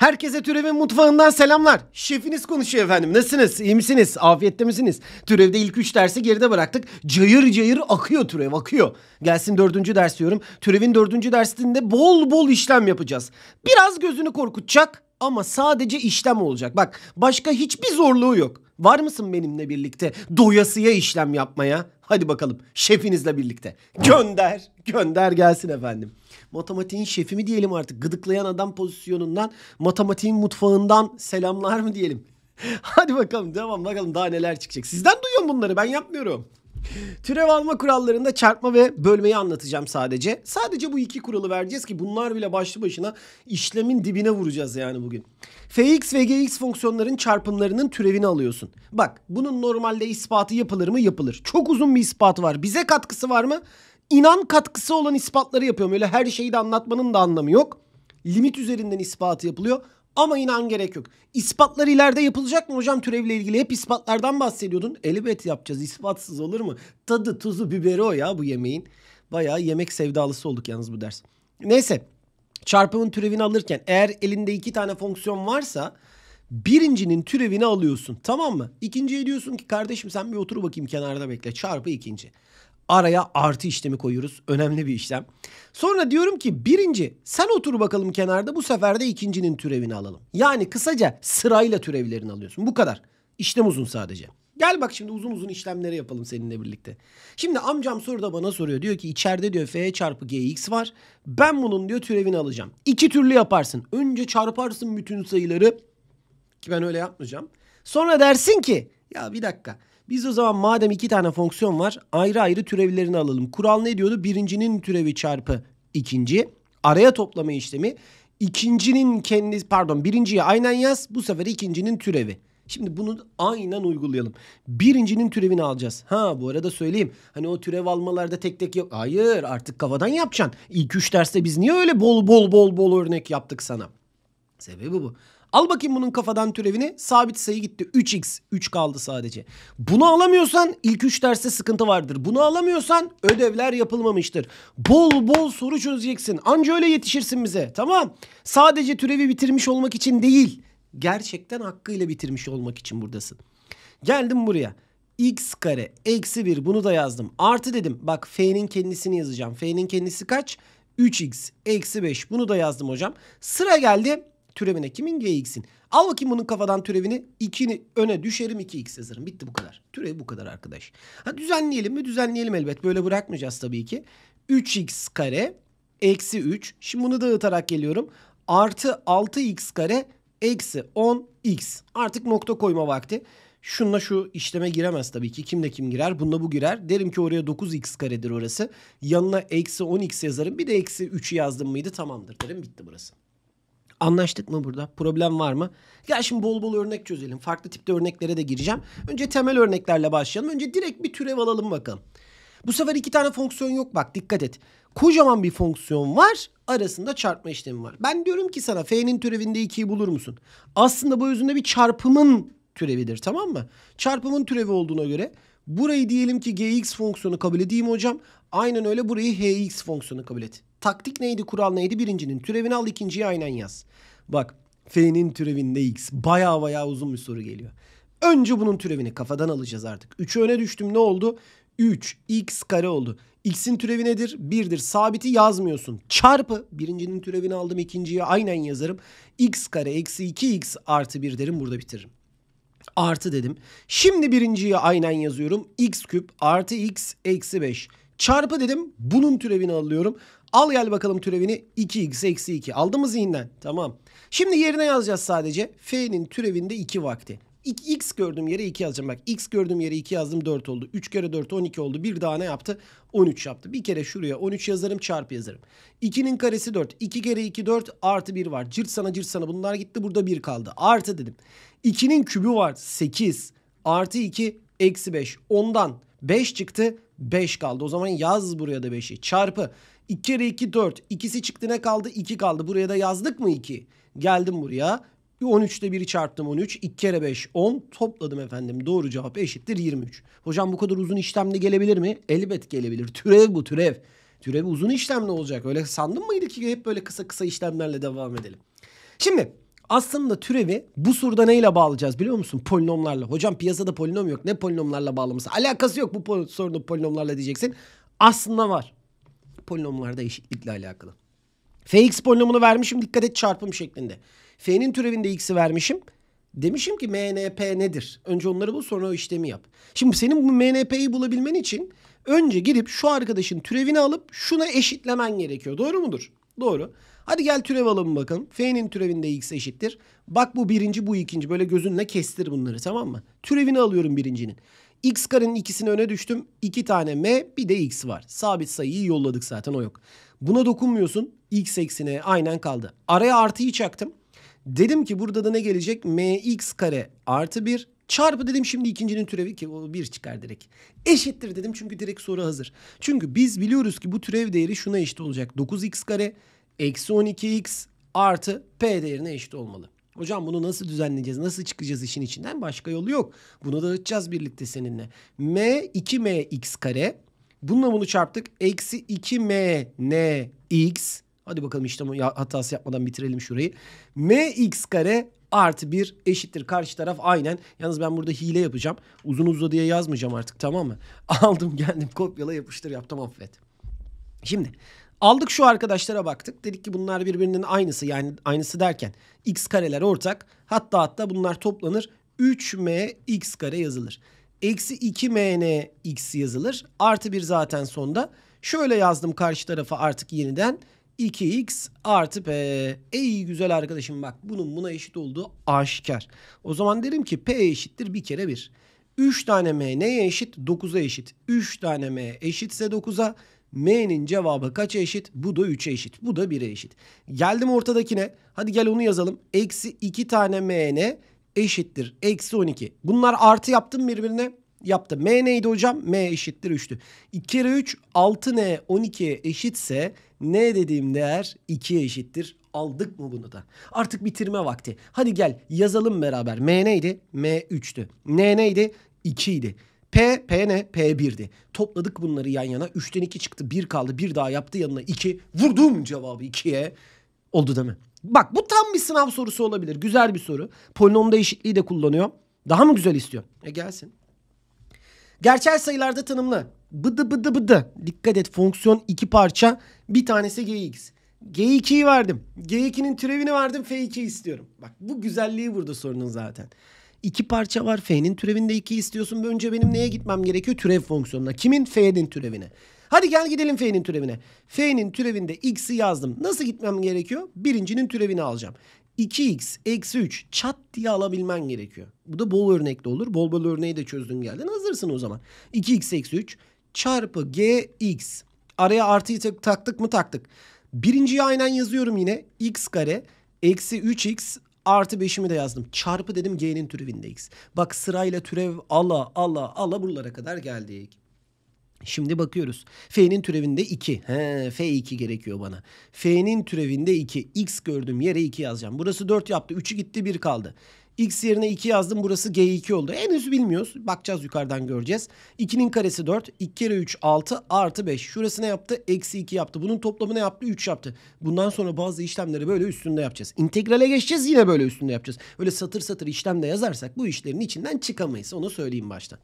Herkese Türev'in mutfağından selamlar. Şefiniz konuşuyor efendim. Nasılsınız? İyi misiniz? Afiyette misiniz? Türev'de ilk üç dersi geride bıraktık. Cayır cayır akıyor Türev akıyor. Gelsin dördüncü ders diyorum. Türev'in dördüncü dersinde bol bol işlem yapacağız. Biraz gözünü korkutacak ama sadece işlem olacak. Bak başka hiçbir zorluğu yok. Var mısın benimle birlikte doyasıya işlem yapmaya? Hadi bakalım şefinizle birlikte. Gönder, gönder gelsin efendim. Matematiğin şefi mi diyelim artık? Gıdıklayan adam pozisyonundan, matematiğin mutfağından selamlar mı diyelim? Hadi bakalım devam bakalım daha neler çıkacak. Sizden duyuyorum bunları ben yapmıyorum. Türev alma kurallarında çarpma ve bölmeyi anlatacağım sadece. Sadece bu iki kuralı vereceğiz ki bunlar bile başlı başına işlemin dibine vuracağız yani bugün. Fx ve gx fonksiyonların çarpımlarının türevini alıyorsun. Bak bunun normalde ispatı yapılır mı? Yapılır. Çok uzun bir ispat var. Bize katkısı var mı? İnan katkısı olan ispatları yapıyorum. Öyle her şeyi de anlatmanın da anlamı yok. Limit üzerinden ispatı yapılıyor. Ama inan gerek yok. İspatlar ileride yapılacak mı hocam türevle ilgili? Hep ispatlardan bahsediyordun. Elbet yapacağız. İspatsız olur mu? Tadı, tuzu, biberi o ya bu yemeğin. Bayağı yemek sevdalısı olduk yalnız bu ders. Neyse. Çarpımın türevini alırken eğer elinde iki tane fonksiyon varsa birincinin türevini alıyorsun. Tamam mı? İkinciye diyorsun ki kardeşim sen bir otur bakayım kenarda bekle. Çarpı ikinci. Araya artı işlemi koyuyoruz. Önemli bir işlem. Sonra diyorum ki birinci sen otur bakalım kenarda bu sefer de ikincinin türevini alalım. Yani kısaca sırayla türevlerini alıyorsun. Bu kadar. İşlem uzun sadece. Gel bak şimdi uzun uzun işlemleri yapalım seninle birlikte. Şimdi amcam soruda bana soruyor. Diyor ki içeride diyor f çarpı gx var. Ben bunun diyor türevini alacağım. İki türlü yaparsın. Önce çarparsın bütün sayıları. Ki ben öyle yapmayacağım. Sonra dersin ki ya bir dakika biz o zaman madem iki tane fonksiyon var ayrı ayrı türevlerini alalım. Kural ne diyordu? Birincinin türevi çarpı ikinci. Araya toplama işlemi. İkincinin kendisi pardon birinciyi aynen yaz bu sefer ikincinin türevi. Şimdi bunu aynen uygulayalım. Birincinin türevini alacağız. Ha bu arada söyleyeyim. Hani o türev almalarda tek tek yok. Hayır artık kafadan yapacaksın. İlk üç derste biz niye öyle bol bol bol bol örnek yaptık sana? Sebebi bu. Al bakayım bunun kafadan türevini. Sabit sayı gitti. 3x. 3 kaldı sadece. Bunu alamıyorsan ilk 3 derste sıkıntı vardır. Bunu alamıyorsan ödevler yapılmamıştır. Bol bol soru çözeceksin. Anca öyle yetişirsin bize. Tamam. Sadece türevi bitirmiş olmak için değil. Gerçekten hakkıyla bitirmiş olmak için buradasın. Geldim buraya x kare eksi 1 bunu da yazdım. Artı dedim bak f'nin kendisini yazacağım. F'nin kendisi kaç? 3x eksi 5 bunu da yazdım hocam. Sıra geldi Türevine kimin? Gx'in. Al bakayım bunun kafadan türevini. 2'ni öne düşerim 2x yazarım. Bitti bu kadar. Türev bu kadar arkadaş. Ha, düzenleyelim mi? Düzenleyelim elbet. Böyle bırakmayacağız tabii ki. 3x kare eksi 3. Şimdi bunu dağıtarak geliyorum. Artı 6x kare eksi 10x. Artık nokta koyma vakti. Şunla şu işleme giremez tabii ki. Kimle kim girer? Bununla bu girer. Derim ki oraya 9x karedir orası. Yanına eksi 10x yazarım. Bir de eksi 3'ü yazdım mıydı tamamdır derim. Bitti burası. Anlaştık mı burada? Problem var mı? Gel şimdi bol bol örnek çözelim. Farklı tipte örneklere de gireceğim. Önce temel örneklerle başlayalım. Önce direkt bir türev alalım bakalım. Bu sefer iki tane fonksiyon yok bak dikkat et. Kocaman bir fonksiyon var arasında çarpma işlemi var. Ben diyorum ki sana f'nin türevinde 2'yi bulur musun? Aslında bu özünde bir çarpımın türevidir tamam mı? Çarpımın türevi olduğuna göre burayı diyelim ki gx fonksiyonu kabul edeyim hocam. Aynen öyle burayı hx fonksiyonu kabul et. Taktik neydi kural neydi? Birincinin türevini al ikinciyi aynen yaz. Bak f'nin türevinde x. Baya baya uzun bir soru geliyor. Önce bunun türevini kafadan alacağız artık. 3'ü öne düştüm ne oldu? 3 x kare oldu. X'in türevi nedir? 1'dir. Sabiti yazmıyorsun. Çarpı birincinin türevini aldım ikinciyi aynen yazarım. x kare eksi 2x artı 1 derim burada bitiririm. Artı dedim. Şimdi birinciyi aynen yazıyorum. x küp artı x eksi 5. Çarpı dedim bunun türevini alıyorum. Al gel bakalım türevini 2x eksi 2. Aldı mı zihinden? Tamam. Şimdi yerine yazacağız sadece. F'nin türevinde 2 vakti. X gördüğüm yere 2 yazacağım. Bak X gördüğüm yere 2 yazdım 4 oldu. 3 kere 4 12 oldu. Bir daha ne yaptı? 13 yaptı. Bir kere şuraya 13 yazarım çarpı yazarım. 2'nin karesi 4. 2 kere 2 4 artı 1 var. Cırt sana cırt sana bunlar gitti. Burada 1 kaldı. Artı dedim. 2'nin kübü var 8. Artı 2 eksi 5. Ondan 5 çıktı. 5 kaldı. O zaman yaz buraya da 5'i. Çarpı 2 kere 2 4. İkisi çıktı ne kaldı? 2 kaldı. Buraya da yazdık mı 2? Geldim buraya. 13'te 1'i çarptım 13. 2 kere 5 10. Topladım efendim. Doğru cevap eşittir 23. Hocam bu kadar uzun işlemle gelebilir mi? Elbet gelebilir. Türev bu türev. Türev uzun işlemle olacak. Öyle sandın mıydı ki hep böyle kısa kısa işlemlerle devam edelim. Şimdi aslında türevi bu surda neyle bağlayacağız biliyor musun? Polinomlarla. Hocam piyasada polinom yok. Ne polinomlarla bağlaması? Alakası yok bu pol sorunun polinomlarla diyeceksin. Aslında var. Polinomlarda eşitlikle alakalı. Fx polinomunu vermişim dikkat et çarpım şeklinde. F'nin türevinde x'i vermişim. Demişim ki MNP nedir? Önce onları bul sonra o işlemi yap. Şimdi senin bu MNP'yi bulabilmen için önce girip şu arkadaşın türevini alıp şuna eşitlemen gerekiyor. Doğru mudur? Doğru. Hadi gel türev alalım bakalım. F'nin türevinde x eşittir. Bak bu birinci bu ikinci. Böyle gözünle kestir bunları tamam mı? Türevini alıyorum birincinin. X karenin ikisini öne düştüm. İki tane m bir de x var. Sabit sayıyı yolladık zaten o yok. Buna dokunmuyorsun. X eksine aynen kaldı. Araya artıyı çaktım. Dedim ki burada da ne gelecek? mx kare artı 1 çarpı dedim şimdi ikincinin türevi ki o 1 çıkar direkt. Eşittir dedim çünkü direkt soru hazır. Çünkü biz biliyoruz ki bu türev değeri şuna eşit olacak. 9x kare eksi 12x artı p değerine eşit olmalı. Hocam bunu nasıl düzenleyeceğiz? Nasıl çıkacağız işin içinden? Başka yolu yok. Bunu dağıtacağız birlikte seninle. m 2mx kare. Bununla bunu çarptık. Eksi 2m n x. Hadi bakalım işlem hatası yapmadan bitirelim şurayı. M x kare artı 1 eşittir. Karşı taraf aynen. Yalnız ben burada hile yapacağım. Uzun uzun diye yazmayacağım artık tamam mı? Aldım geldim kopyala yapıştır yaptım affet. Şimdi Aldık şu arkadaşlara baktık. Dedik ki bunlar birbirinin aynısı yani aynısı derken x kareler ortak. Hatta hatta bunlar toplanır. 3m x kare yazılır. Eksi 2mn x yazılır. Artı 1 zaten sonda. Şöyle yazdım karşı tarafa artık yeniden. 2x artı p. Ey güzel arkadaşım bak bunun buna eşit olduğu aşikar. O zaman derim ki p eşittir bir kere 1. 3 tane m neye eşit? 9'a eşit. 3 tane m eşitse 9'a. M'nin cevabı kaça eşit? Bu da 3'e eşit. Bu da 1'e eşit. Geldim ortadakine. Hadi gel onu yazalım. Eksi 2 tane MN eşittir. Eksi 12. Bunlar artı yaptım birbirine. Yaptı. M neydi hocam? M eşittir 3'tü. 2 kere 3 6N 12'ye eşitse N dediğim değer 2'ye eşittir. Aldık mı bunu da? Artık bitirme vakti. Hadi gel yazalım beraber. M neydi? M 3'tü. N neydi? 2 idi. P, P ne? P1'di. Topladık bunları yan yana. 3'ten 2 çıktı. 1 kaldı. 1 daha yaptı yanına 2. Vurdum cevabı 2'ye. Oldu değil mi? Bak bu tam bir sınav sorusu olabilir. Güzel bir soru. Polinomda eşitliği de kullanıyor. Daha mı güzel istiyor? E gelsin. Gerçel sayılarda tanımlı. Bıdı bıdı bıdı. Dikkat et fonksiyon iki parça. Bir tanesi gx. G2'yi verdim. G2'nin türevini verdim. F2 istiyorum. Bak bu güzelliği burada sorunun zaten. İki parça var. F'nin türevinde iki istiyorsun. Önce benim neye gitmem gerekiyor? Türev fonksiyonuna. Kimin? F'nin türevine. Hadi gel gidelim F'nin türevine. F'nin türevinde x'i yazdım. Nasıl gitmem gerekiyor? Birincinin türevini alacağım. 2x eksi 3 çat diye alabilmen gerekiyor. Bu da bol örnekte olur. Bol bol örneği de çözdün geldin. Hazırsın o zaman. 2x eksi 3 çarpı gx. Araya artıyı taktık mı taktık. Birinciyi aynen yazıyorum yine. x kare eksi 3x Artı 5'imi de yazdım. Çarpı dedim G'nin türevinde x. Bak sırayla türev ala ala ala buralara kadar geldik. Şimdi bakıyoruz. F'nin türevinde 2. He, F2 gerekiyor bana. F'nin türevinde 2. X gördüğüm yere 2 yazacağım. Burası 4 yaptı. 3'ü gitti 1 kaldı. X yerine 2 yazdım. Burası G2 oldu. Henüz bilmiyoruz. Bakacağız yukarıdan göreceğiz. 2'nin karesi 4. 2 kere 3 6 artı 5. Şurası ne yaptı? Eksi 2 yaptı. Bunun toplamı ne yaptı? 3 yaptı. Bundan sonra bazı işlemleri böyle üstünde yapacağız. İntegrale geçeceğiz yine böyle üstünde yapacağız. Böyle satır satır işlemde yazarsak bu işlerin içinden çıkamayız. Onu söyleyeyim baştan.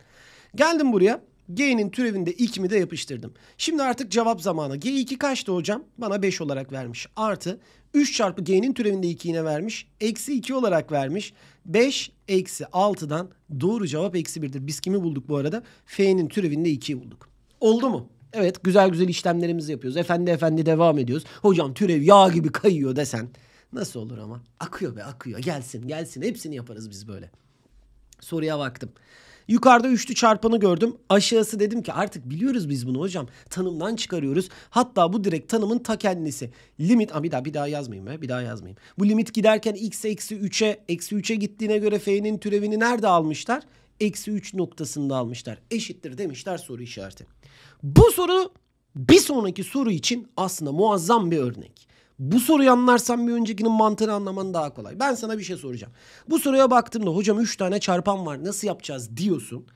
Geldim buraya. G'nin türevinde 2'mi de yapıştırdım. Şimdi artık cevap zamanı. G2 kaçtı hocam? Bana 5 olarak vermiş. Artı 3 çarpı G'nin türevinde 2 yine vermiş. Eksi 2 olarak vermiş. 5 eksi 6'dan doğru cevap eksi 1'dir. Biz kimi bulduk bu arada? F'nin türevinde 2'yi bulduk. Oldu mu? Evet güzel güzel işlemlerimizi yapıyoruz. Efendi efendi devam ediyoruz. Hocam türev yağ gibi kayıyor desen. Nasıl olur ama? Akıyor be akıyor. Gelsin gelsin. Hepsini yaparız biz böyle. Soruya baktım. Yukarıda üçlü çarpanı gördüm. Aşağısı dedim ki artık biliyoruz biz bunu hocam. Tanımdan çıkarıyoruz. Hatta bu direkt tanımın ta kendisi. Limit, ama bir daha bir daha yazmayayım be. Bir daha yazmayayım. Bu limit giderken x eksi 3'e, eksi 3'e gittiğine göre f'nin türevini nerede almışlar? Eksi 3 noktasında almışlar. Eşittir demişler soru işareti. Bu soru bir sonraki soru için aslında muazzam bir örnek. Bu soruyu anlarsan bir öncekinin mantığını anlaman daha kolay. Ben sana bir şey soracağım. Bu soruya baktığımda hocam 3 tane çarpan var nasıl yapacağız diyorsun.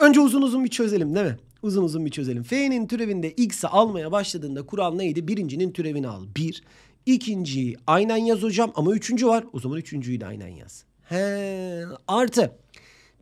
Önce uzun uzun bir çözelim değil mi? Uzun uzun bir çözelim. F'nin türevinde x'i almaya başladığında kural neydi? Birincinin türevini al. Bir. İkinciyi aynen yaz hocam ama üçüncü var. O zaman üçüncüyü de aynen yaz. He, artı.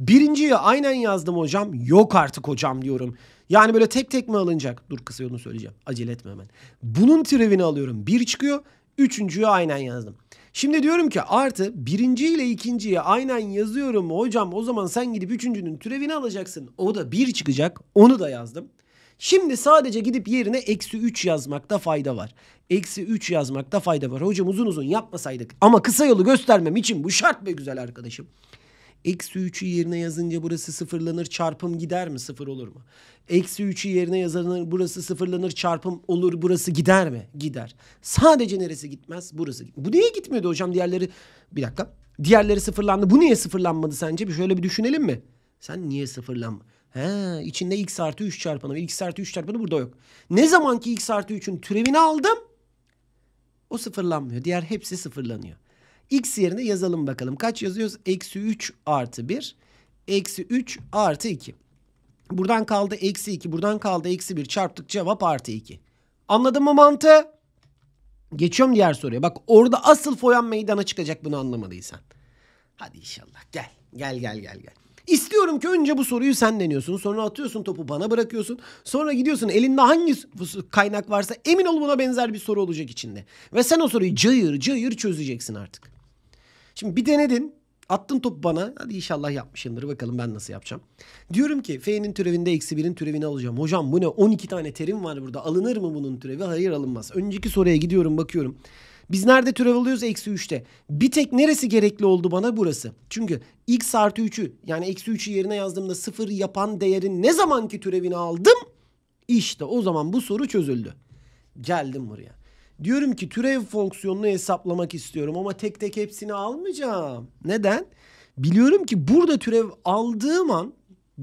Birinciyi aynen yazdım hocam. Yok artık hocam diyorum. Yani böyle tek tek mi alınacak? Dur kısa yolunu söyleyeceğim. Acele etme hemen. Bunun türevini alıyorum. Bir çıkıyor. Üçüncüyü aynen yazdım. Şimdi diyorum ki artı birinci ile ikinciyi aynen yazıyorum. Hocam o zaman sen gidip üçüncünün türevini alacaksın. O da bir çıkacak. Onu da yazdım. Şimdi sadece gidip yerine eksi 3 yazmakta fayda var. Eksi 3 yazmakta fayda var. Hocam uzun uzun yapmasaydık ama kısa yolu göstermem için bu şart be güzel arkadaşım. Eksi 3'ü yerine yazınca burası sıfırlanır çarpım gider mi? Sıfır olur mu? Eksi 3'ü yerine yazanır burası sıfırlanır çarpım olur burası gider mi? Gider. Sadece neresi gitmez? Burası. Bu niye gitmedi hocam? Diğerleri bir dakika. Diğerleri sıfırlandı. Bu niye sıfırlanmadı sence? Bir şöyle bir düşünelim mi? Sen niye sıfırlanma? He, içinde x artı 3 çarpanı ve x artı 3 çarpanı burada yok. Ne zaman ki x artı 3'ün türevini aldım o sıfırlanmıyor. Diğer hepsi sıfırlanıyor. X yerine yazalım bakalım. Kaç yazıyoruz? Eksi 3 artı 1. Eksi 3 artı 2. Buradan kaldı eksi 2. Buradan kaldı eksi 1. Çarptık cevap artı 2. Anladın mı mantığı? Geçiyorum diğer soruya. Bak orada asıl foyan meydana çıkacak bunu anlamadıysan. Hadi inşallah gel. Gel gel gel gel. İstiyorum ki önce bu soruyu sen deniyorsun. Sonra atıyorsun topu bana bırakıyorsun. Sonra gidiyorsun elinde hangi kaynak varsa emin ol buna benzer bir soru olacak içinde. Ve sen o soruyu cayır cayır çözeceksin artık. Şimdi bir denedin. Attın top bana. Hadi inşallah yapmışımdır. Bakalım ben nasıl yapacağım. Diyorum ki F'nin türevinde eksi 1'in türevini alacağım. Hocam bu ne? 12 tane terim var burada. Alınır mı bunun türevi? Hayır alınmaz. Önceki soruya gidiyorum bakıyorum. Biz nerede türev alıyoruz? Eksi 3'te. Bir tek neresi gerekli oldu bana? Burası. Çünkü x artı 3'ü yani eksi 3'ü yerine yazdığımda 0 yapan değerin ne zamanki türevini aldım? İşte o zaman bu soru çözüldü. Geldim buraya. Diyorum ki türev fonksiyonunu hesaplamak istiyorum ama tek tek hepsini almayacağım. Neden? Biliyorum ki burada türev aldığım an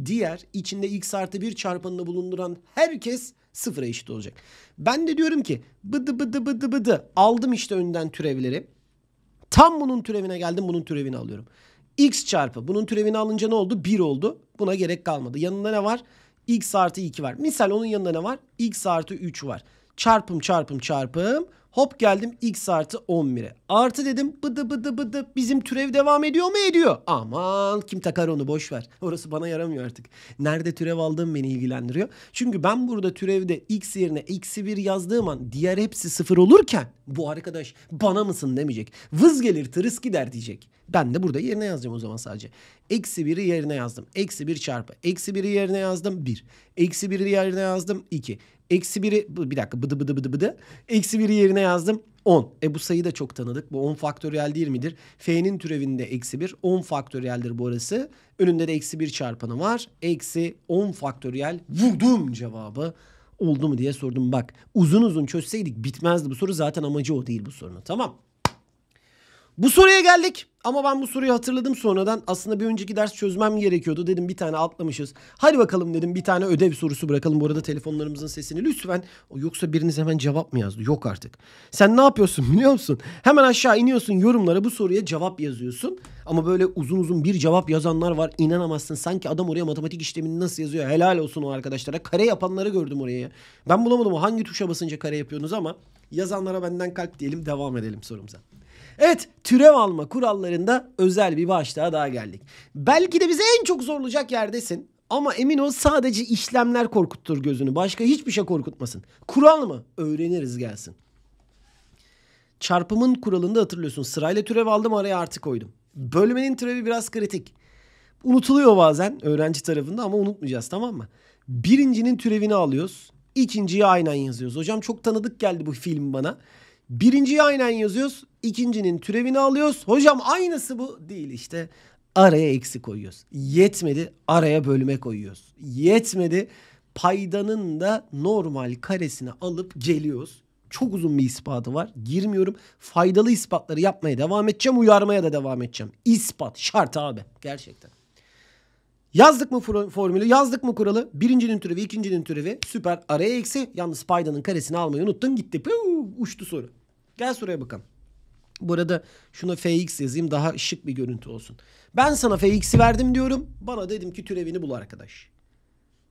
diğer içinde x artı 1 çarpanını bulunduran herkes sıfıra eşit olacak. Ben de diyorum ki bıdı bıdı bıdı bıdı aldım işte önden türevleri. Tam bunun türevine geldim bunun türevini alıyorum. x çarpı bunun türevini alınca ne oldu? 1 oldu. Buna gerek kalmadı. Yanında ne var? x artı 2 var. Misal onun yanında ne var? x artı 3 var çarpım çarpım çarpım hop geldim x artı 11'e. Artı dedim bıdı bıdı bıdı bizim türev devam ediyor mu ediyor. Aman kim takar onu boş ver. Orası bana yaramıyor artık. Nerede türev aldığım beni ilgilendiriyor. Çünkü ben burada türevde x yerine eksi 1 yazdığım an diğer hepsi 0 olurken bu arkadaş bana mısın demeyecek. Vız gelir tırıs gider diyecek. Ben de burada yerine yazacağım o zaman sadece. Eksi 1'i yerine yazdım. Eksi 1 çarpı. Eksi 1'i yerine yazdım 1. Eksi 1'i yerine yazdım 2. Eksi biri bir dakika bıdı bıdı bıdı bıdı. Eksi 1'i yerine yazdım 10. E bu sayı da çok tanıdık. Bu 10 faktöriyel değil midir? F'nin türevinde eksi 1. 10 faktöriyeldir bu arası. Önünde de eksi 1 çarpanı var. Eksi 10 faktöriyel vurdum cevabı oldu mu diye sordum. Bak uzun uzun çözseydik bitmezdi bu soru. Zaten amacı o değil bu sorunun. Tamam. Bu soruya geldik. Ama ben bu soruyu hatırladım sonradan. Aslında bir önceki ders çözmem gerekiyordu. Dedim bir tane atlamışız. Hadi bakalım dedim bir tane ödev sorusu bırakalım. Bu arada telefonlarımızın sesini lütfen. Yoksa biriniz hemen cevap mı yazdı? Yok artık. Sen ne yapıyorsun biliyor musun? Hemen aşağı iniyorsun yorumlara bu soruya cevap yazıyorsun. Ama böyle uzun uzun bir cevap yazanlar var. İnanamazsın. Sanki adam oraya matematik işlemini nasıl yazıyor? Helal olsun o arkadaşlara. Kare yapanları gördüm oraya. Ben bulamadım o hangi tuşa basınca kare yapıyorsunuz ama yazanlara benden kalp diyelim. Devam edelim sorumuza. Evet türev alma kurallarında özel bir başlığa daha geldik. Belki de bize en çok zorlayacak yerdesin. Ama emin ol sadece işlemler korkuttur gözünü. Başka hiçbir şey korkutmasın. Kural mı? Öğreniriz gelsin. Çarpımın kuralında hatırlıyorsun. Sırayla türev aldım araya artı koydum. Bölmenin türevi biraz kritik. Unutuluyor bazen öğrenci tarafında ama unutmayacağız tamam mı? Birincinin türevini alıyoruz. İkinciyi aynen yazıyoruz. Hocam çok tanıdık geldi bu film bana. Birinciyi aynen yazıyoruz ikincinin türevini alıyoruz. Hocam aynısı bu değil işte. Araya eksi koyuyoruz. Yetmedi araya bölme koyuyoruz. Yetmedi paydanın da normal karesini alıp geliyoruz. Çok uzun bir ispatı var. Girmiyorum. Faydalı ispatları yapmaya devam edeceğim. Uyarmaya da devam edeceğim. İspat şart abi. Gerçekten. Yazdık mı formülü? Yazdık mı kuralı? Birincinin türevi, ikincinin türevi. Süper. Araya eksi. Yalnız paydanın karesini almayı unuttun. Gitti. Puu, uçtu soru. Gel soruya bakalım. Bu arada şuna FX yazayım daha şık bir görüntü olsun. Ben sana FX'i verdim diyorum. Bana dedim ki türevini bul arkadaş.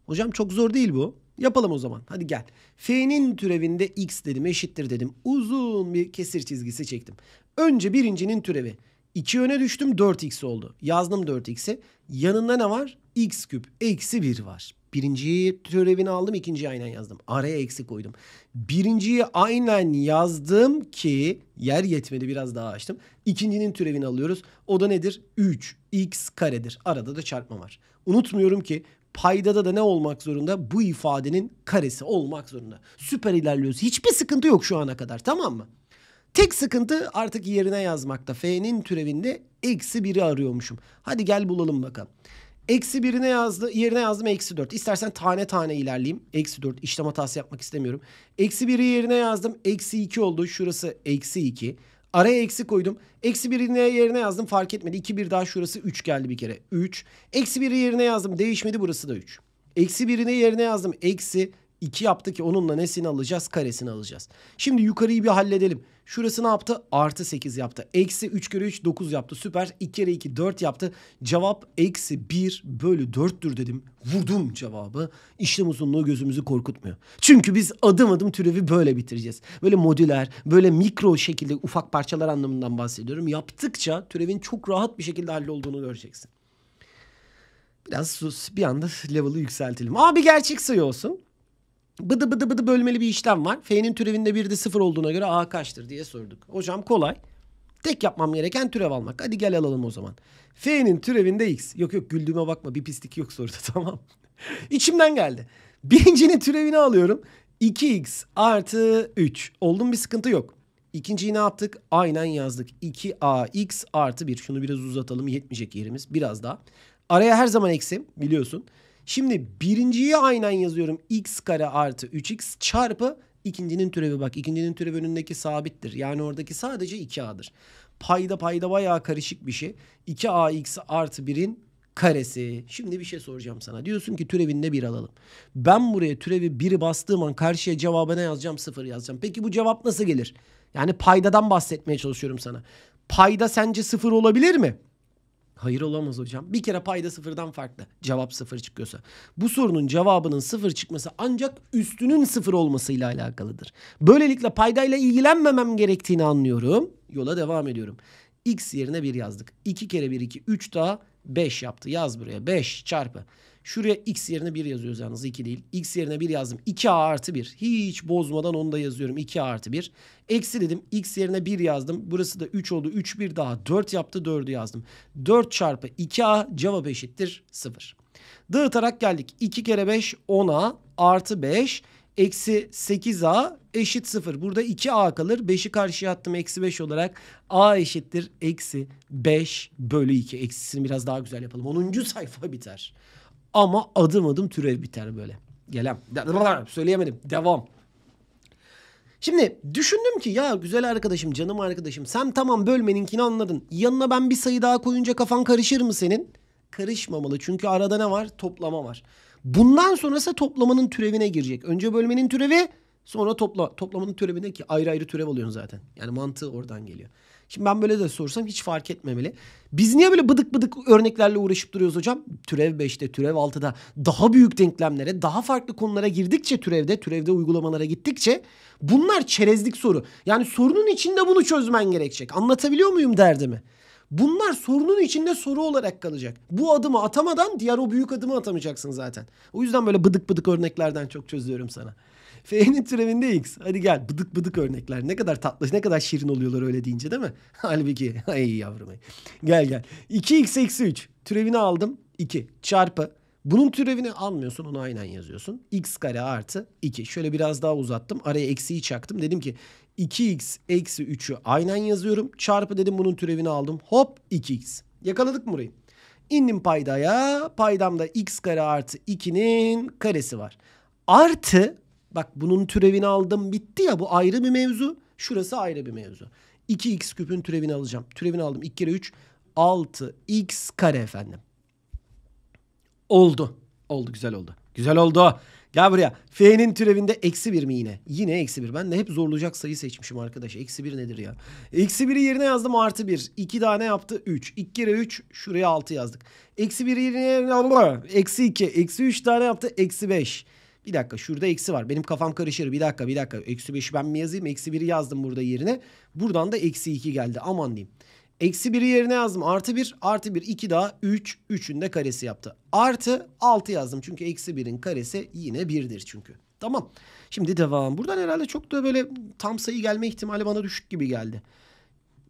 Hocam çok zor değil bu. Yapalım o zaman. Hadi gel. F'nin türevinde x dedim eşittir dedim. Uzun bir kesir çizgisi çektim. Önce birincinin türevi. 2 öne düştüm 4x oldu. Yazdım 4x'i. Yanında ne var? x küp eksi 1 var. Birinciyi türevini aldım, ikinciyi aynen yazdım. Araya eksi koydum. Birinciyi aynen yazdım ki yer yetmedi biraz daha açtım. İkincinin türevini alıyoruz. O da nedir? 3 x karedir. Arada da çarpma var. Unutmuyorum ki paydada da ne olmak zorunda? Bu ifadenin karesi olmak zorunda. Süper ilerliyoruz. Hiçbir sıkıntı yok şu ana kadar tamam mı? Tek sıkıntı artık yerine yazmakta. F'nin türevinde eksi 1'i arıyormuşum. Hadi gel bulalım bakalım. Eksi birine yazdı, yerine yazdım eksi dört. İstersen tane tane ilerleyeyim. Eksi dört. İşlem hatası yapmak istemiyorum. Eksi biri yerine yazdım. Eksi iki oldu. Şurası eksi iki. Araya eksi koydum. Eksi birine yerine yazdım fark etmedi. İki bir daha şurası üç geldi bir kere. Üç. Eksi biri yerine yazdım. Değişmedi burası da üç. Eksi birini yerine yazdım. Eksi iki yaptı ki onunla nesini alacağız? Karesini alacağız. Şimdi yukarıyı bir halledelim. Şurası ne yaptı? Artı 8 yaptı. Eksi 3 kere 3 9 yaptı. Süper. 2 kere 2 4 yaptı. Cevap eksi 1 bölü 4'tür dedim. Vurdum cevabı. İşlem uzunluğu gözümüzü korkutmuyor. Çünkü biz adım adım türevi böyle bitireceğiz. Böyle modüler, böyle mikro şekilde ufak parçalar anlamından bahsediyorum. Yaptıkça türevin çok rahat bir şekilde hallolduğunu göreceksin. Biraz sus. Bir anda level'ı yükseltelim. Abi gerçek sayı olsun bıdı bıdı bıdı bölmeli bir işlem var. F'nin türevinde bir de sıfır olduğuna göre A kaçtır diye sorduk. Hocam kolay. Tek yapmam gereken türev almak. Hadi gel alalım o zaman. F'nin türevinde x. Yok yok güldüğüme bakma bir pislik yok soruda tamam. İçimden geldi. Birincinin türevini alıyorum. 2x artı 3. Oldum bir sıkıntı yok. İkinciyi ne yaptık? Aynen yazdık. 2ax artı 1. Şunu biraz uzatalım yetmeyecek yerimiz. Biraz daha. Araya her zaman eksi biliyorsun. Şimdi birinciyi aynen yazıyorum. x kare artı 3x çarpı ikincinin türevi bak. ikincinin türevi önündeki sabittir. Yani oradaki sadece 2a'dır. Payda payda bayağı karışık bir şey. 2ax artı 1'in karesi. Şimdi bir şey soracağım sana. Diyorsun ki türevinde bir alalım. Ben buraya türevi biri bastığım an karşıya cevabına yazacağım? Sıfır yazacağım. Peki bu cevap nasıl gelir? Yani paydadan bahsetmeye çalışıyorum sana. Payda sence sıfır olabilir mi? Hayır olamaz hocam. Bir kere payda sıfırdan farklı. Cevap sıfır çıkıyorsa. Bu sorunun cevabının sıfır çıkması ancak üstünün sıfır olmasıyla alakalıdır. Böylelikle paydayla ilgilenmemem gerektiğini anlıyorum. Yola devam ediyorum. X yerine 1 yazdık. 2 kere 1 2 3 daha 5 yaptı. Yaz buraya 5 çarpı. Şuraya x yerine 1 yazıyoruz yalnız 2 değil. x yerine 1 yazdım. 2a artı 1. Hiç bozmadan onu da yazıyorum. 2a artı 1. Eksi dedim. x yerine 1 yazdım. Burası da 3 oldu. 3 1 daha 4 yaptı. 4'ü yazdım. 4 çarpı 2a cevap eşittir 0. Dağıtarak geldik. 2 kere 5 10a artı 5 eksi 8a eşit 0. Burada 2a kalır. 5'i karşıya attım eksi 5 olarak. a eşittir eksi 5 bölü 2. Eksisini biraz daha güzel yapalım. 10. sayfa biter. Ama adım adım türev biter böyle. Gelem. Söyleyemedim. Devam. Şimdi düşündüm ki ya güzel arkadaşım, canım arkadaşım sen tamam bölmeninkini anladın. Yanına ben bir sayı daha koyunca kafan karışır mı senin? Karışmamalı çünkü arada ne var? Toplama var. Bundan sonrası toplamanın türevine girecek. Önce bölmenin türevi sonra topla, toplamanın türevine ki ayrı ayrı türev alıyorsun zaten. Yani mantığı oradan geliyor. Şimdi ben böyle de sorsam hiç fark etmemeli. Biz niye böyle bıdık bıdık örneklerle uğraşıp duruyoruz hocam? Türev 5'te, türev 6'da daha büyük denklemlere, daha farklı konulara girdikçe türevde, türevde uygulamalara gittikçe bunlar çerezlik soru. Yani sorunun içinde bunu çözmen gerekecek. Anlatabiliyor muyum derdimi? Bunlar sorunun içinde soru olarak kalacak. Bu adımı atamadan diğer o büyük adımı atamayacaksın zaten. O yüzden böyle bıdık bıdık örneklerden çok çözüyorum sana. F'nin türevinde X. Hadi gel bıdık bıdık örnekler. Ne kadar tatlı ne kadar şirin oluyorlar öyle deyince değil mi? Halbuki ay yavrum ay. Gel gel. 2x eksi 3. Türevini aldım. 2 çarpı. Bunun türevini almıyorsun onu aynen yazıyorsun. x kare artı 2. Şöyle biraz daha uzattım. Araya eksiyi çaktım. Dedim ki 2x eksi 3'ü aynen yazıyorum. Çarpı dedim bunun türevini aldım. Hop 2x. Yakaladık mı burayı? İndim paydaya. Paydamda x kare artı 2'nin karesi var. Artı Bak bunun türevini aldım bitti ya bu ayrı bir mevzu. Şurası ayrı bir mevzu. 2x küpün türevini alacağım. Türevini aldım. 2 kere 3 6x kare efendim. Oldu. Oldu güzel oldu. Güzel oldu. Gel buraya. F'nin türevinde eksi 1 mi yine? Yine eksi 1. Ben de hep zorlayacak sayı seçmişim arkadaş. Eksi 1 nedir ya? Eksi 1'i yerine yazdım artı 1. 2 tane yaptı 3. 2 kere 3 şuraya 6 yazdık. Eksi 1 yerine eksi 2. Eksi 3 tane yaptı eksi 5. Bir dakika şurada eksi var. Benim kafam karışır. Bir dakika bir dakika. Eksi 5'i ben mi yazayım? Eksi 1'i yazdım burada yerine. Buradan da eksi 2 geldi. Aman diyeyim. Eksi 1'i yerine yazdım. Artı 1, artı 1, 2 daha 3, 3'ün de karesi yaptı. Artı 6 yazdım. Çünkü eksi 1'in karesi yine 1'dir çünkü. Tamam. Şimdi devam. Buradan herhalde çok da böyle tam sayı gelme ihtimali bana düşük gibi geldi.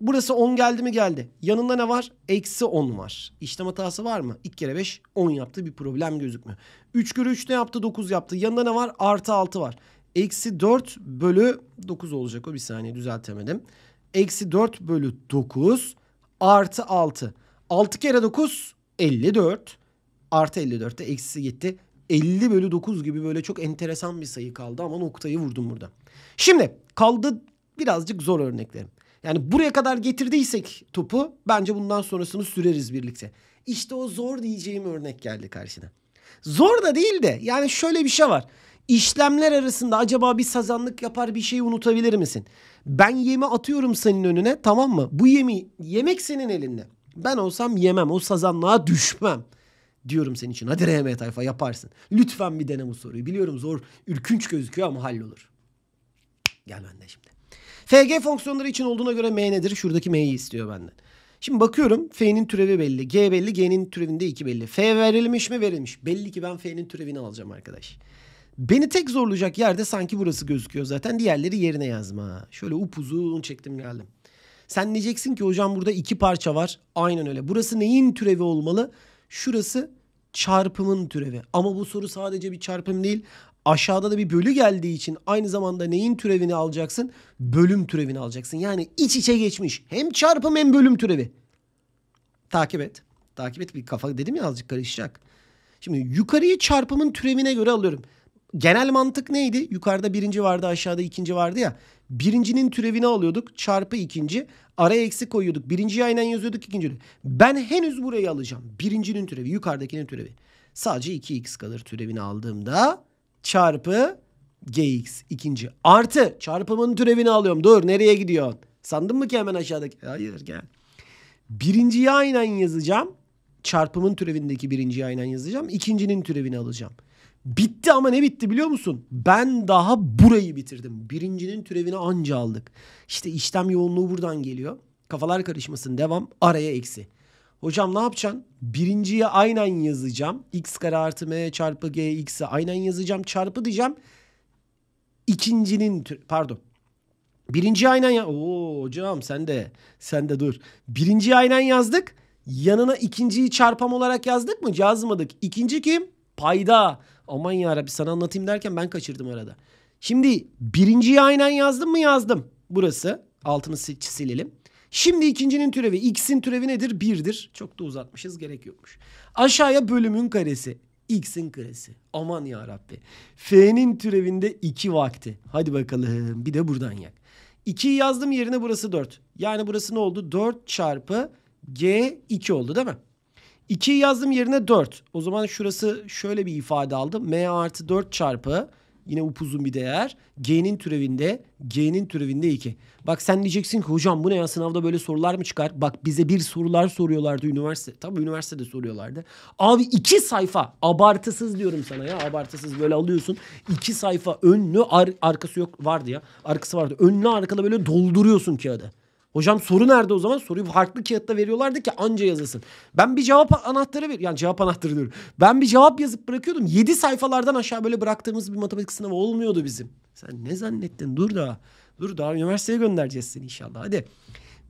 Burası 10 geldi mi geldi. Yanında ne var? Eksi 10 var. İşlem hatası var mı? 2 kere 5 10 yaptı bir problem gözükmüyor. 3 kere 3 ne yaptı? 9 yaptı. Yanında ne var? Artı 6 var. Eksi 4 bölü 9 olacak o bir saniye düzeltemedim. Eksi 4 bölü 9 artı 6. 6 kere 9 54. Artı 54'te eksi gitti. 50 bölü 9 gibi böyle çok enteresan bir sayı kaldı ama noktayı vurdum burada. Şimdi kaldı birazcık zor örneklerim. Yani buraya kadar getirdiysek topu bence bundan sonrasını süreriz birlikte. İşte o zor diyeceğim örnek geldi karşına. Zor da değil de yani şöyle bir şey var. İşlemler arasında acaba bir sazanlık yapar bir şeyi unutabilir misin? Ben yemi atıyorum senin önüne tamam mı? Bu yemi yemek senin elinde. Ben olsam yemem o sazanlığa düşmem. Diyorum senin için hadi RM tayfa yaparsın. Lütfen bir dene bu soruyu. Biliyorum zor ürkünç gözüküyor ama hallolur. Gel bende şimdi. FG fonksiyonları için olduğuna göre M nedir? Şuradaki M'yi istiyor benden. Şimdi bakıyorum F'nin türevi belli. G belli. G'nin türevinde 2 belli. F verilmiş mi? Verilmiş. Belli ki ben F'nin türevini alacağım arkadaş. Beni tek zorlayacak yerde sanki burası gözüküyor zaten. Diğerleri yerine yazma. Şöyle upuzun çektim geldim. Sen diyeceksin ki hocam burada iki parça var. Aynen öyle. Burası neyin türevi olmalı? Şurası çarpımın türevi. Ama bu soru sadece bir çarpım değil. Aşağıda da bir bölü geldiği için aynı zamanda neyin türevini alacaksın? Bölüm türevini alacaksın. Yani iç içe geçmiş. Hem çarpım hem bölüm türevi. Takip et. Takip et bir kafa dedim ya azıcık karışacak. Şimdi yukarıyı çarpımın türevine göre alıyorum. Genel mantık neydi? Yukarıda birinci vardı aşağıda ikinci vardı ya. Birincinin türevini alıyorduk çarpı ikinci. Araya eksi koyuyorduk. Birinciyi aynen yazıyorduk ikinci. Ben henüz burayı alacağım. Birincinin türevi yukarıdakinin türevi. Sadece 2x kalır türevini aldığımda çarpı gx ikinci artı çarpımın türevini alıyorum. Dur nereye gidiyorsun? Sandın mı ki hemen aşağıdaki? E, hayır gel. Birinciyi aynen yazacağım. Çarpımın türevindeki birinciyi aynen yazacağım. İkincinin türevini alacağım. Bitti ama ne bitti biliyor musun? Ben daha burayı bitirdim. Birincinin türevini anca aldık. İşte işlem yoğunluğu buradan geliyor. Kafalar karışmasın devam. Araya eksi. Hocam ne yapacaksın? Birinciye aynen yazacağım. X kare artı M çarpı G x'i aynen yazacağım. Çarpı diyeceğim. İkincinin pardon. Birinci aynen ya. Oo hocam sen de sen de dur. Birinci aynen yazdık. Yanına ikinciyi çarpam olarak yazdık mı? Yazmadık. İkinci kim? Payda. Aman ya Rabbi sana anlatayım derken ben kaçırdım arada. Şimdi birinciyi aynen yazdım mı? Yazdım. Burası. Altını silelim. Şimdi ikincinin türevi x'in türevi nedir? 1'dir. Çok da uzatmışız gerek yokmuş. Aşağıya bölümün karesi. X'in karesi. Aman ya Rabbi. F'nin türevinde 2 vakti. Hadi bakalım bir de buradan yak. 2'yi yazdım yerine burası 4. Yani burası ne oldu? 4 çarpı G 2 oldu değil mi? 2'yi yazdım yerine 4. O zaman şurası şöyle bir ifade aldım M artı 4 çarpı Yine upuzun bir değer. G'nin türevinde, G'nin türevinde 2. Bak sen diyeceksin ki hocam bu ne ya sınavda böyle sorular mı çıkar? Bak bize bir sorular soruyorlardı üniversite. Tabii üniversitede soruyorlardı. Abi iki sayfa abartısız diyorum sana ya abartısız böyle alıyorsun. iki sayfa önlü ar arkası yok vardı ya. Arkası vardı. Önlü arkada böyle dolduruyorsun kağıdı. Hocam soru nerede o zaman? Soruyu farklı kağıtta veriyorlardı ki anca yazasın. Ben bir cevap anahtarı ver yani cevap anahtarı diyorum. Ben bir cevap yazıp bırakıyordum. 7 sayfalardan aşağı böyle bıraktığımız bir matematik sınavı olmuyordu bizim. Sen ne zannettin? Dur da. Dur daha üniversiteye göndereceğiz seni inşallah. Hadi.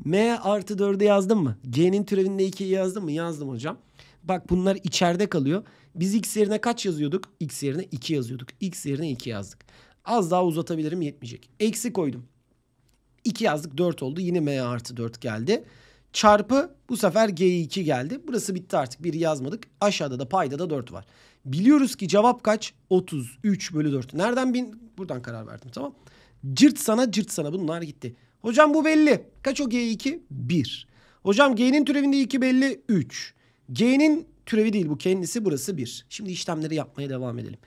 M artı 4'e yazdım mı? G'nin türevinde 2'yi yazdım mı? Yazdım hocam. Bak bunlar içeride kalıyor. Biz x yerine kaç yazıyorduk? X yerine 2 yazıyorduk. X yerine 2 yazdık. Az daha uzatabilirim yetmeyecek. Eksi koydum. 2 yazdık 4 oldu. Yine M artı 4 geldi. Çarpı bu sefer G2 geldi. Burası bitti artık. 1 yazmadık. Aşağıda da payda da 4 var. Biliyoruz ki cevap kaç? 33 bölü 4. Nereden bin? Buradan karar verdim tamam. Cırt sana cırt sana bunlar gitti. Hocam bu belli. Kaç o G2? 1. Hocam G'nin türevinde 2 belli. 3. G'nin türevi değil bu kendisi burası 1. Şimdi işlemleri yapmaya devam edelim.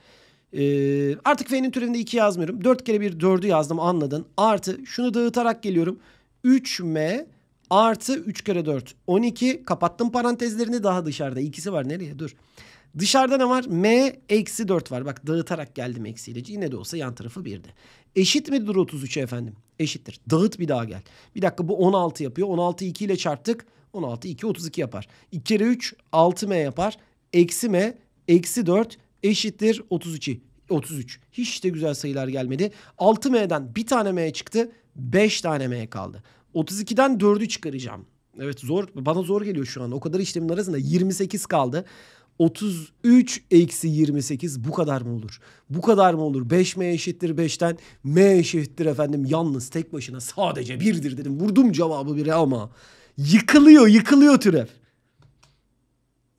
Ee, artık F'nin türevinde 2 yazmıyorum. 4 kere bir 4'ü yazdım anladın. Artı şunu dağıtarak geliyorum. 3M artı 3 kere 4. 12 kapattım parantezlerini daha dışarıda. İkisi var nereye dur. Dışarıda ne var? M eksi 4 var. Bak dağıtarak geldim eksiyle. Yine de olsa yan tarafı 1'di. Eşit midir 33 efendim? Eşittir. Dağıt bir daha gel. Bir dakika bu 16 yapıyor. 16 2 ile çarptık. 16 2 32 yapar. 2 kere 3 6M yapar. Eksi M eksi 4 eşittir 32. 33. Hiç de güzel sayılar gelmedi. 6M'den bir tane M çıktı. 5 tane M kaldı. 32'den 4'ü çıkaracağım. Evet zor. Bana zor geliyor şu an. O kadar işlemin arasında 28 kaldı. 33 eksi 28 bu kadar mı olur? Bu kadar mı olur? 5m eşittir 5'ten m eşittir efendim yalnız tek başına sadece 1'dir dedim. Vurdum cevabı biri ama yıkılıyor yıkılıyor türev.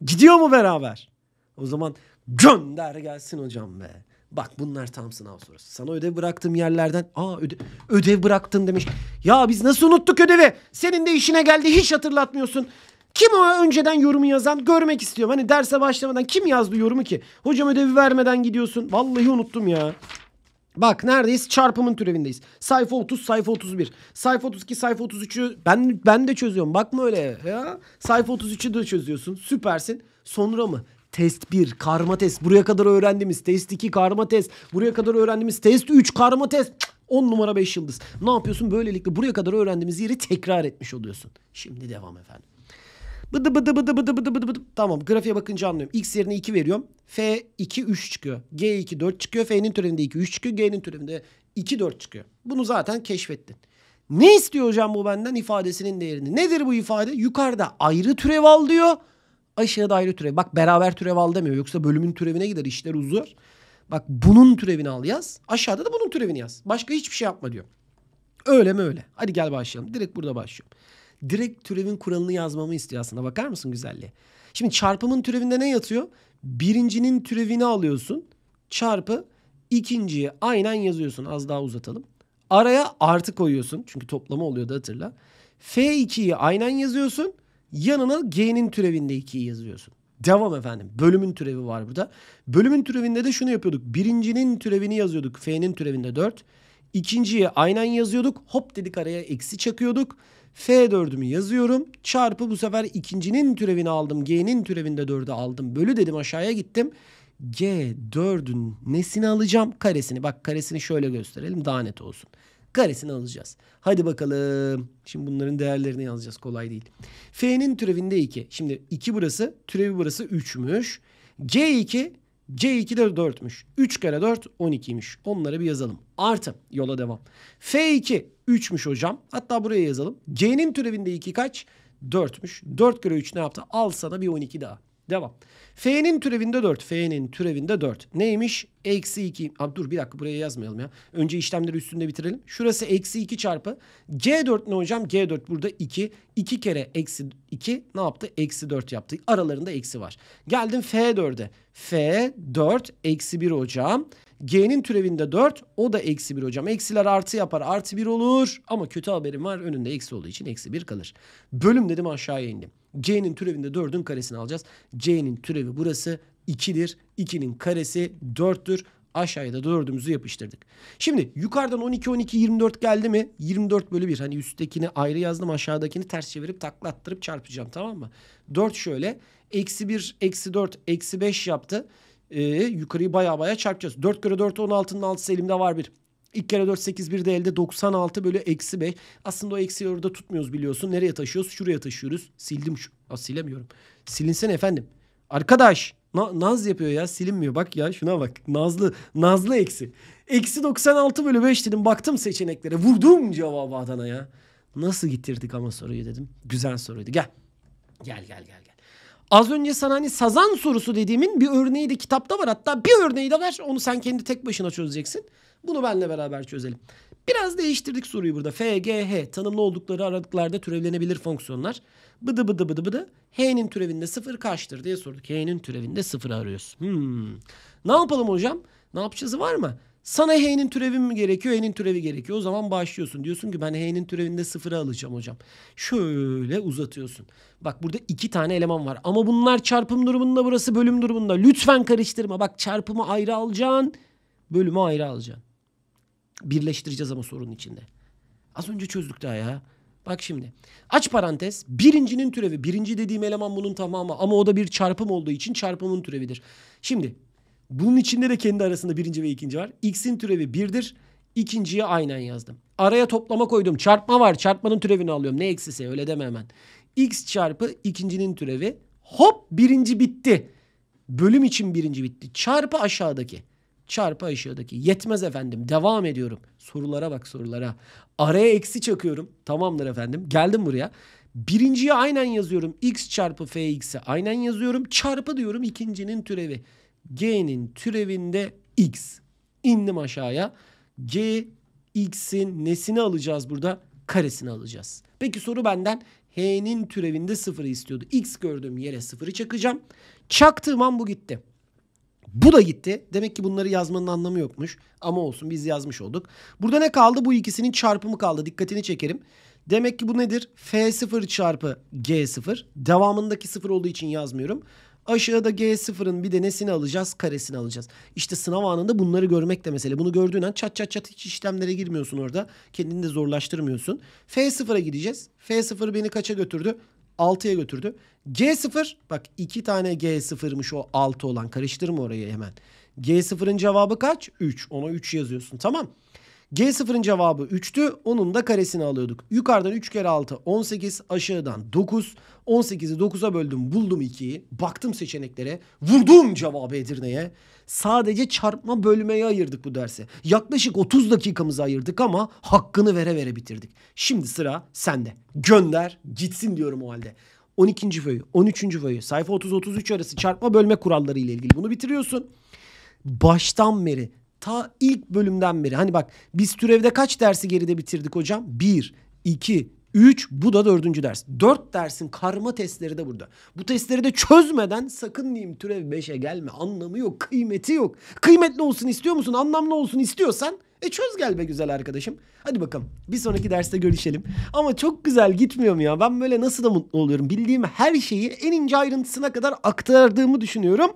Gidiyor mu beraber? O zaman Gönder gelsin hocam be. Bak bunlar tam sınav sorusu. Sana ödev bıraktığım yerlerden aa öde, ödev bıraktın demiş. Ya biz nasıl unuttuk ödevi? Senin de işine geldi hiç hatırlatmıyorsun. Kim o önceden yorumu yazan görmek istiyorum. Hani derse başlamadan kim yazdı yorumu ki? Hocam ödevi vermeden gidiyorsun. Vallahi unuttum ya. Bak neredeyiz? Çarpımın türevindeyiz. Sayfa 30, sayfa 31. Sayfa 32, sayfa 33'ü ben ben de çözüyorum. Bakma öyle ya. Sayfa 33'ü de çözüyorsun. Süpersin. Sonra mı? Test 1 karma test. Buraya kadar öğrendiğimiz test 2 karma test. Buraya kadar öğrendiğimiz test 3 karma test. 10 numara 5 yıldız. Ne yapıyorsun? Böylelikle buraya kadar öğrendiğimiz yeri tekrar etmiş oluyorsun. Şimdi devam efendim. Bıdı bıdı bıdı bıdı bıdı bıdı bıdı. Tamam grafiğe bakınca anlıyorum. X yerine 2 veriyorum. F 2 3 çıkıyor. G 2 4 çıkıyor. F'nin türevinde 2 3 çıkıyor. G'nin türevinde 2 4 çıkıyor. Bunu zaten keşfettin. Ne istiyor hocam bu benden ifadesinin değerini? Nedir bu ifade? Yukarıda ayrı türev al diyor aşağı daire türev. Bak beraber türev al demiyor. Yoksa bölümün türevine gider işler uzur. Bak bunun türevini al yaz. Aşağıda da bunun türevini yaz. Başka hiçbir şey yapma diyor. Öyle mi öyle. Hadi gel başlayalım. Direkt burada başlıyorum. Direkt türevin kuralını yazmamı istiyor aslında. Bakar mısın güzelliğe? Şimdi çarpımın türevinde ne yatıyor? Birincinin türevini alıyorsun. Çarpı ikinciyi aynen yazıyorsun. Az daha uzatalım. Araya artı koyuyorsun. Çünkü toplama oluyor da hatırla. F2'yi aynen yazıyorsun. Yanına G'nin türevinde 2'yi yazıyorsun. Devam efendim. Bölümün türevi var burada. Bölümün türevinde de şunu yapıyorduk. Birincinin türevini yazıyorduk. F'nin türevinde 4. İkinciye aynen yazıyorduk. Hop dedik araya eksi çakıyorduk. F4'ümü yazıyorum. Çarpı bu sefer ikincinin türevini aldım. G'nin türevinde 4'ü aldım. Bölü dedim aşağıya gittim. G 4'ün nesini alacağım? Karesini. Bak karesini şöyle gösterelim daha net olsun karesini alacağız. Hadi bakalım. Şimdi bunların değerlerini yazacağız. Kolay değil. F'nin türevinde 2. Şimdi 2 burası. Türevi burası 3'müş. C2 C2 de 4'müş. 3 kere 4 12'ymiş. Onları bir yazalım. Artı yola devam. F2 3'müş hocam. Hatta buraya yazalım. C'nin türevinde 2 kaç? 4'müş. 4 kere 3 ne yaptı? Al sana bir 12 daha. Devam. F'nin türevinde 4. F'nin türevinde 4. Neymiş? Eksi 2. Abi dur bir dakika buraya yazmayalım ya. Önce işlemleri üstünde bitirelim. Şurası eksi 2 çarpı. G4 ne hocam? G4 burada 2. 2 kere eksi 2 ne yaptı? Eksi 4 yaptı. Aralarında eksi var. Geldim F4'e. F4 eksi 1 hocam. G'nin türevinde 4 o da eksi 1 hocam. Eksiler artı yapar artı 1 olur. Ama kötü haberim var önünde eksi olduğu için eksi 1 kalır. Bölüm dedim aşağıya indim. C'nin türevinde 4'ün karesini alacağız. C'nin türevi burası 2'dir. 2'nin karesi 4'tür. Aşağıya da 4'ümüzü yapıştırdık. Şimdi yukarıdan 12, 12, 24 geldi mi? 24 bölü 1. Hani üsttekini ayrı yazdım aşağıdakini ters çevirip taklattırıp çarpacağım tamam mı? 4 şöyle. Eksi 1, eksi 4, eksi 5 yaptı. Ee, yukarıyı baya baya çarpacağız. 4 kere 4 16'nın 6'sı elimde var bir. İlk kere 4 8 1 de elde 96 bölü eksi 5. Aslında o eksi orada tutmuyoruz biliyorsun. Nereye taşıyoruz? Şuraya taşıyoruz. Sildim şu. Ha, silemiyorum. Silinsen efendim. Arkadaş. Na naz yapıyor ya silinmiyor. Bak ya şuna bak. Nazlı. Nazlı eksi. Eksi 96 bölü 5 dedim. Baktım seçeneklere. Vurdum cevabı Adana ya. Nasıl getirdik ama soruyu dedim. Güzel soruydu. Gel. Gel gel gel. gel. Az önce sana hani sazan sorusu dediğimin bir örneği de kitapta var. Hatta bir örneği de var. Onu sen kendi tek başına çözeceksin. Bunu benle beraber çözelim. Biraz değiştirdik soruyu burada. F, G, H tanımlı oldukları aralıklarda türevlenebilir fonksiyonlar. Bıdı bıdı bıdı bıdı. H'nin türevinde sıfır kaçtır diye sorduk. H'nin türevinde sıfır arıyoruz. Hmm. Ne yapalım hocam? Ne yapacağız var mı? Sana H'nin türevi mi gerekiyor? H'nin türevi gerekiyor. O zaman başlıyorsun. Diyorsun ki ben H'nin türevinde sıfıra alacağım hocam. Şöyle uzatıyorsun. Bak burada iki tane eleman var. Ama bunlar çarpım durumunda burası bölüm durumunda. Lütfen karıştırma. Bak çarpımı ayrı alacaksın. Bölümü ayrı alacaksın. Birleştireceğiz ama sorunun içinde. Az önce çözdük daha ya. Bak şimdi. Aç parantez. Birincinin türevi. Birinci dediğim eleman bunun tamamı. Ama o da bir çarpım olduğu için çarpımın türevidir. Şimdi bunun içinde de kendi arasında birinci ve ikinci var. X'in türevi birdir. İkinciye aynen yazdım. Araya toplama koydum. Çarpma var. Çarpmanın türevini alıyorum. Ne eksisi öyle deme hemen. X çarpı ikincinin türevi. Hop birinci bitti. Bölüm için birinci bitti. Çarpı aşağıdaki. Çarpı aşağıdaki. Yetmez efendim. Devam ediyorum. Sorulara bak sorulara. Araya eksi çakıyorum. Tamamdır efendim. Geldim buraya. Birinciye aynen yazıyorum. X çarpı Fx'i aynen yazıyorum. Çarpı diyorum ikincinin türevi. G'nin türevinde X. İndim aşağıya. G X'in nesini alacağız burada? Karesini alacağız. Peki soru benden H'nin türevinde sıfırı istiyordu. X gördüğüm yere sıfırı çakacağım. Çaktığım an bu gitti. Bu da gitti. Demek ki bunları yazmanın anlamı yokmuş. Ama olsun biz yazmış olduk. Burada ne kaldı? Bu ikisinin çarpımı kaldı. Dikkatini çekerim. Demek ki bu nedir? F0 çarpı G0. Devamındaki sıfır olduğu için yazmıyorum. Aşağıda G0'ın bir de nesini alacağız? Karesini alacağız. İşte sınav anında bunları görmek de mesele. Bunu gördüğün an çat çat çat hiç işlemlere girmiyorsun orada. Kendini de zorlaştırmıyorsun. F0'a gideceğiz. F0 beni kaça götürdü? 6'ya götürdü. G0 bak iki tane G0'mış o 6 olan. Karıştırma orayı hemen. G0'ın cevabı kaç? 3. Ona 3 yazıyorsun. Tamam. G0'ın cevabı 3'tü. Onun da karesini alıyorduk. Yukarıdan 3 kere 6 18. Aşağıdan 9. 18'i 9'a böldüm. Buldum 2'yi. Baktım seçeneklere. Vurdum cevabı Edirne'ye. Sadece çarpma bölmeye ayırdık bu dersi. Yaklaşık 30 dakikamızı ayırdık ama hakkını vere vere bitirdik. Şimdi sıra sende. Gönder gitsin diyorum o halde. 12. föyü, 13. föyü, sayfa 30-33 arası çarpma bölme kuralları ile ilgili bunu bitiriyorsun. Baştan beri ta ilk bölümden beri. Hani bak biz türevde kaç dersi geride bitirdik hocam? Bir, iki, üç bu da dördüncü ders. Dört dersin karma testleri de burada. Bu testleri de çözmeden sakın diyeyim türev beşe gelme. Anlamı yok, kıymeti yok. Kıymetli olsun istiyor musun? Anlamlı olsun istiyorsan e çöz gel be güzel arkadaşım. Hadi bakalım bir sonraki derste görüşelim. Ama çok güzel gitmiyor mu ya? Ben böyle nasıl da mutlu oluyorum. Bildiğim her şeyi en ince ayrıntısına kadar aktardığımı düşünüyorum.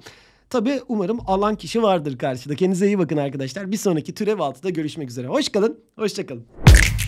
Tabi umarım alan kişi vardır karşıda. Kendinize iyi bakın arkadaşlar. Bir sonraki Türev 6'da görüşmek üzere. Hoşçakalın. Hoşçakalın.